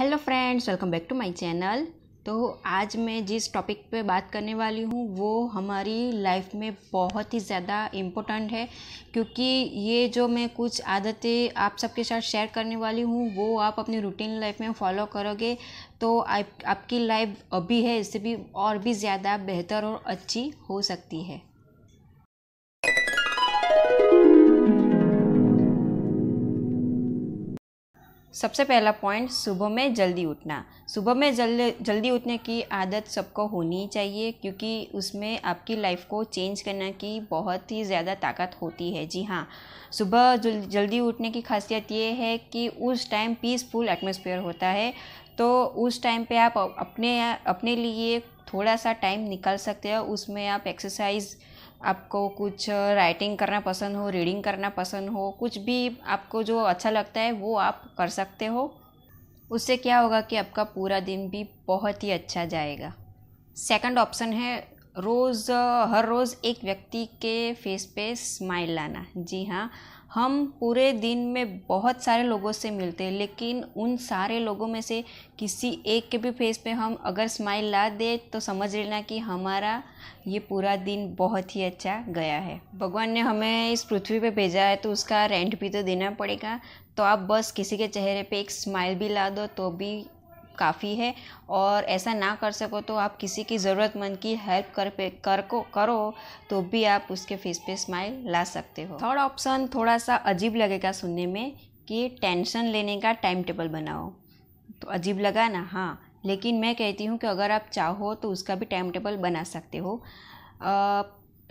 hello friends welcome back to my channel तो आज मैं जिस टॉपिक पे बात करने वाली हूँ वो हमारी लाइफ में बहुत ही ज़्यादा इम्पोर्टेंट है क्योंकि ये जो मैं कुछ आदतें आप सबके साथ शेयर करने वाली हूँ वो आप अपनी रूटीन लाइफ में फॉलो करोगे तो आप, आपकी लाइफ अभी है इससे भी और भी ज़्यादा बेहतर और अच्छी हो सकती है सबसे पहला पॉइंट सुबह में जल्दी उठना सुबह में जल जल्दी उठने की आदत सबको होनी चाहिए क्योंकि उसमें आपकी लाइफ को चेंज करने की बहुत ही ज़्यादा ताकत होती है जी हाँ सुबह जल जल्दी उठने की खासियत ये है कि उस टाइम पीसफुल एटमोसफियर होता है तो उस टाइम पे आप अपने अपने लिए थोड़ा सा टाइम निकाल सकते हो उसमें आप एक्सरसाइज आपको कुछ राइटिंग करना पसंद हो रीडिंग करना पसंद हो कुछ भी आपको जो अच्छा लगता है वो आप कर सकते हो उससे क्या होगा कि आपका पूरा दिन भी बहुत ही अच्छा जाएगा सेकंड ऑप्शन है रोज़ हर रोज़ एक व्यक्ति के फेस पे स्माइल लाना जी हाँ हम पूरे दिन में बहुत सारे लोगों से मिलते हैं लेकिन उन सारे लोगों में से किसी एक के भी फेस पे हम अगर स्माइल ला दे तो समझ लेना कि हमारा ये पूरा दिन बहुत ही अच्छा गया है भगवान ने हमें इस पृथ्वी पे भेजा है तो उसका रेंट भी तो देना पड़ेगा तो आप बस किसी के चेहरे पे एक स्माइल भी ला दो तो भी काफ़ी है और ऐसा ना कर सको तो आप किसी की ज़रूरतमंद की हेल्प कर पे कर को करो तो भी आप उसके फेस पे स्माइल ला सकते हो थर्ड ऑप्शन थोड़ा सा अजीब लगेगा सुनने में कि टेंशन लेने का टाइम टेबल बनाओ तो अजीब लगा ना हाँ लेकिन मैं कहती हूँ कि अगर आप चाहो तो उसका भी टाइम टेबल बना सकते हो आ,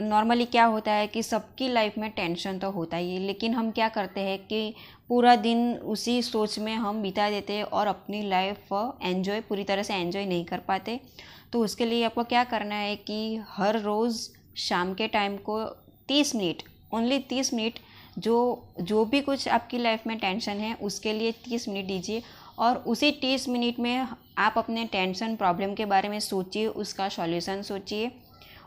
नॉर्मली क्या होता है कि सबकी लाइफ में टेंशन तो होता ही है लेकिन हम क्या करते हैं कि पूरा दिन उसी सोच में हम बिता देते हैं और अपनी लाइफ एन्जॉय पूरी तरह से एन्जॉय नहीं कर पाते तो उसके लिए आपको क्या करना है कि हर रोज़ शाम के टाइम को तीस मिनट ओनली तीस मिनट जो जो भी कुछ आपकी लाइफ में टेंशन है उसके लिए तीस मिनट दीजिए और उसी तीस मिनट में आप अपने टेंशन प्रॉब्लम के बारे में सोचिए उसका सॉल्यूशन सोचिए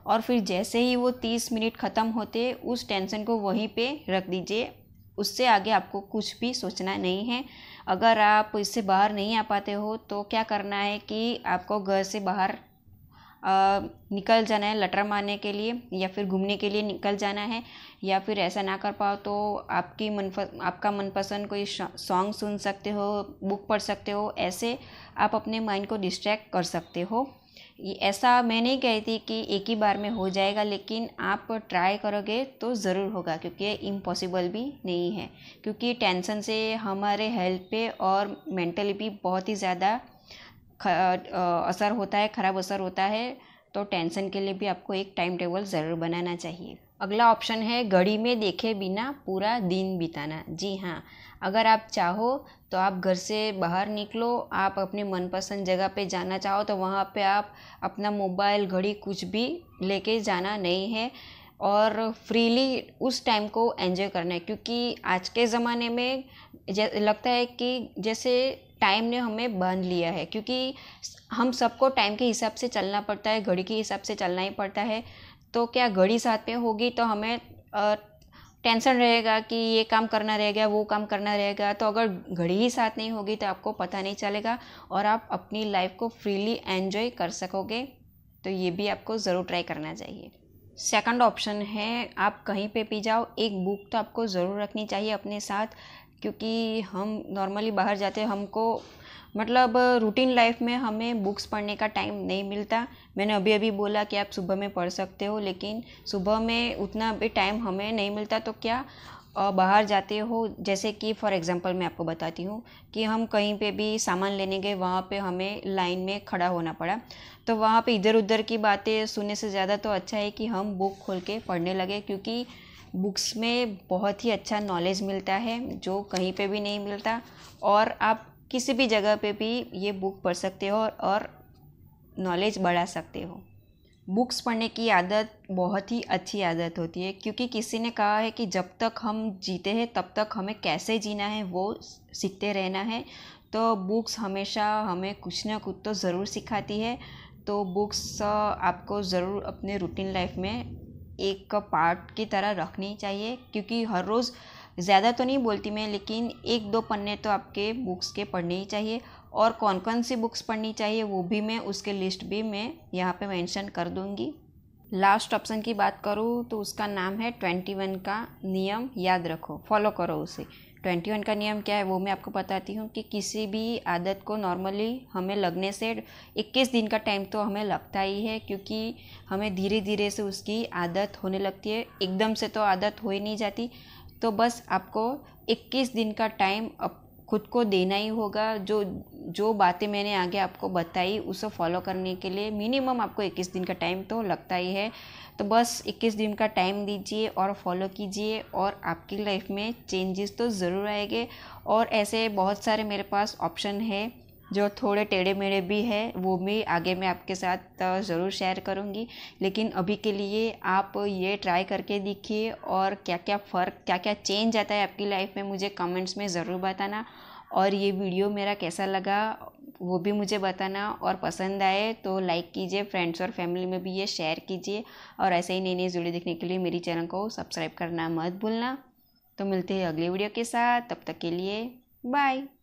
और फिर जैसे ही वो तीस मिनट ख़त्म होते उस टेंशन को वहीं पे रख दीजिए उससे आगे आपको कुछ भी सोचना नहीं है अगर आप इससे बाहर नहीं आ पाते हो तो क्या करना है कि आपको घर से बाहर आ, निकल जाना है लटर मारने के लिए या फिर घूमने के लिए निकल जाना है या फिर ऐसा ना कर पाओ तो आपकी मन आपका मनपसंद कोई सॉन्ग सुन सकते हो बुक पढ़ सकते हो ऐसे आप अपने माइंड को डिस्ट्रैक्ट कर सकते हो ऐसा मैं नहीं कहती कि एक ही बार में हो जाएगा लेकिन आप ट्राई करोगे तो ज़रूर होगा क्योंकि इम्पॉसिबल भी नहीं है क्योंकि टेंशन से हमारे हेल्थ पे और मेंटली भी बहुत ही ज़्यादा असर होता है ख़राब असर होता है तो टेंशन के लिए भी आपको एक टाइम टेबल ज़रूर बनाना चाहिए अगला ऑप्शन है घड़ी में देखे बिना पूरा दिन बिताना जी हाँ अगर आप चाहो तो आप घर से बाहर निकलो आप अपने मनपसंद जगह पे जाना चाहो तो वहाँ पे आप अपना मोबाइल घड़ी कुछ भी लेके जाना नहीं है और फ्रीली उस टाइम को एंजॉय करना है क्योंकि आज के ज़माने में लगता है कि जैसे टाइम ने हमें बांध लिया है क्योंकि हम सबको टाइम के हिसाब से चलना पड़ता है घड़ी के हिसाब से चलना ही पड़ता है तो क्या घड़ी साथ में होगी तो हमें टेंशन रहेगा कि ये काम करना रहेगा वो काम करना रहेगा तो अगर घड़ी ही साथ नहीं होगी तो आपको पता नहीं चलेगा और आप अपनी लाइफ को फ्रीली एन्जॉय कर सकोगे तो ये भी आपको ज़रूर ट्राई करना चाहिए सेकंड ऑप्शन है आप कहीं पे भी जाओ एक बुक तो आपको ज़रूर रखनी चाहिए अपने साथ क्योंकि हम नॉर्मली बाहर जाते हैं हमको मतलब रूटीन लाइफ में हमें बुक्स पढ़ने का टाइम नहीं मिलता मैंने अभी अभी बोला कि आप सुबह में पढ़ सकते हो लेकिन सुबह में उतना भी टाइम हमें नहीं मिलता तो क्या बाहर जाते हो जैसे कि फॉर एग्ज़ाम्पल मैं आपको बताती हूँ कि हम कहीं पे भी सामान लेने गए वहाँ पे हमें लाइन में खड़ा होना पड़ा तो वहाँ पे इधर उधर की बातें सुनने से ज़्यादा तो अच्छा है कि हम बुक खोल के पढ़ने लगे क्योंकि बुक्स में बहुत ही अच्छा नॉलेज मिलता है जो कहीं पे भी नहीं मिलता और आप किसी भी जगह पर भी ये बुक पढ़ सकते हो और नॉलेज बढ़ा सकते हो बुक्स पढ़ने की आदत बहुत ही अच्छी आदत होती है क्योंकि किसी ने कहा है कि जब तक हम जीते हैं तब तक हमें कैसे जीना है वो सीखते रहना है तो बुक्स हमेशा हमें कुछ ना कुछ तो ज़रूर सिखाती है तो बुक्स आपको ज़रूर अपने रूटीन लाइफ में एक पार्ट की तरह रखनी चाहिए क्योंकि हर रोज़ ज़्यादा तो नहीं बोलती मैं लेकिन एक दो पन्ने तो आपके बुक्स के पढ़ने ही चाहिए और कौन कौन सी बुक्स पढ़नी चाहिए वो भी मैं उसके लिस्ट भी मैं यहाँ पे मेंशन कर दूँगी लास्ट ऑप्शन की बात करूँ तो उसका नाम है ट्वेंटी वन का नियम याद रखो फॉलो करो उसे ट्वेंटी वन का नियम क्या है वो मैं आपको बताती हूँ कि किसी भी आदत को नॉर्मली हमें लगने से इक्कीस दिन का टाइम तो हमें लगता ही है क्योंकि हमें धीरे धीरे से उसकी आदत होने लगती है एकदम से तो आदत हो ही नहीं जाती तो बस आपको इक्कीस दिन का टाइम अप खुद को देना ही होगा जो जो बातें मैंने आगे आपको बताई उसे फॉलो करने के लिए मिनिमम आपको 21 दिन का टाइम तो लगता ही है तो बस 21 दिन का टाइम दीजिए और फॉलो कीजिए और आपकी लाइफ में चेंजेस तो ज़रूर आएंगे और ऐसे बहुत सारे मेरे पास ऑप्शन है जो थोड़े टेढ़े मेढ़े भी है वो भी आगे मैं आपके साथ ज़रूर शेयर करूँगी लेकिन अभी के लिए आप ये ट्राई करके देखिए और क्या क्या फ़र्क क्या क्या चेंज आता है आपकी लाइफ में मुझे कमेंट्स में ज़रूर बताना और ये वीडियो मेरा कैसा लगा वो भी मुझे बताना और पसंद आए तो लाइक कीजिए फ्रेंड्स और फैमिली में भी ये शेयर कीजिए और ऐसे ही नई नई वीडियो देखने के लिए मेरी चैनल को सब्सक्राइब करना मत भूलना तो मिलते हैं अगले वीडियो के साथ तब तक के लिए बाय